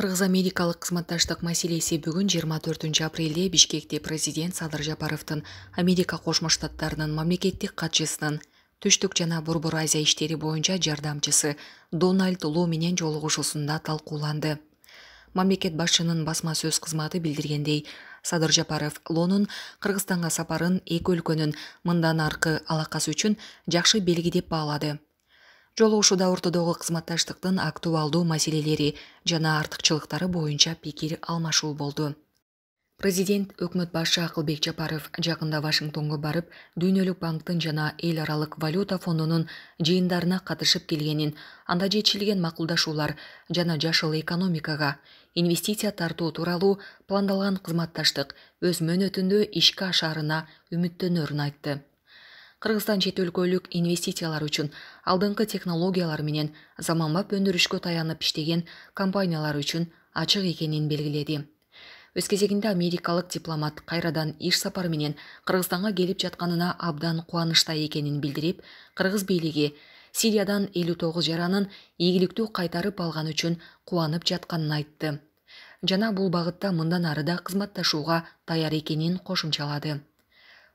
қырғыз америкалық қызматташтық мәселесі бүгін 24 апрельде бишкекте президент садыр жапаровтың америка кошмо штаттарынын мамлекеттик катчысынын түштүк жана борбор азия иштери боюнча жардамчысы дональд ло менен жолугушуусунда талкууланды мамлекет башчынын басма сөз кызматы билдиргендей садыр жапаров лонун кыргызстанга сапарын эки өлкөнүн мындан аркы алакасы үчүн жакшы белги деп баалады жолугушууда ортодогу кызматташтыктын актуалдуу маселелери жана артыкчылыктары боюнча пикир алмашуу болду президент өкмөт башчы акылбек жапаров жакында вашингтонго барып дүйнөлүк банктын жана эл аралык валюта фондунун жыйындарына катышып келгенин анда жетишилген макулдашуулар жана жашыл экономикага инвестиция тартуу тууралуу пландалган кызматташтык өз мөөнөтүндө ишке ашаарына үмүттөнөрүн айтты кыргызстан чет өлкөлүк инвестициялар үчүн алдыңкы технологиялар менен заманбап өндүрүшкө таянып иштеген компаниялар үчүн ачык экенин белгиледи өз кезегинде америкалык дипломат кайрадан иш сапар менен кыргызстанга келип жатканына абдан кубанычта экенин билдирип кыргыз бийлиги сириядан элүү тогуз жаранын ийгиликтүү кайтарып алган үчүн кубанып жатканын айтты жана бул багытта мындан ары да кызматташууга даяр экенин кошумчалады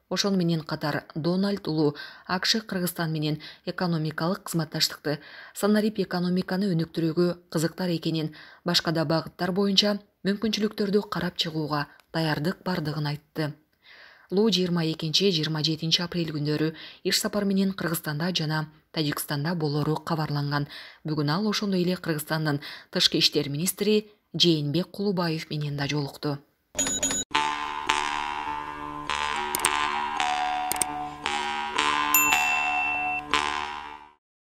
ошону менен катар дональд улуу акш кыргызстан менен экономикалык кызматташтыкты санарип экономиканы өнүктүрүүгө кызыктар экенин башка да багыттар боюнча мүмкүнчүлүктөрдү карап чыгууга даярдык бардыгын айтты лу 22-27 апрель күндөрү иш сапар менен кыргызстанда жана тажикстанда болору кабарланган бүгүн ал ошондой эле кыргызстандын тышкы иштер министри жээнбек кулубаев менен да жолукту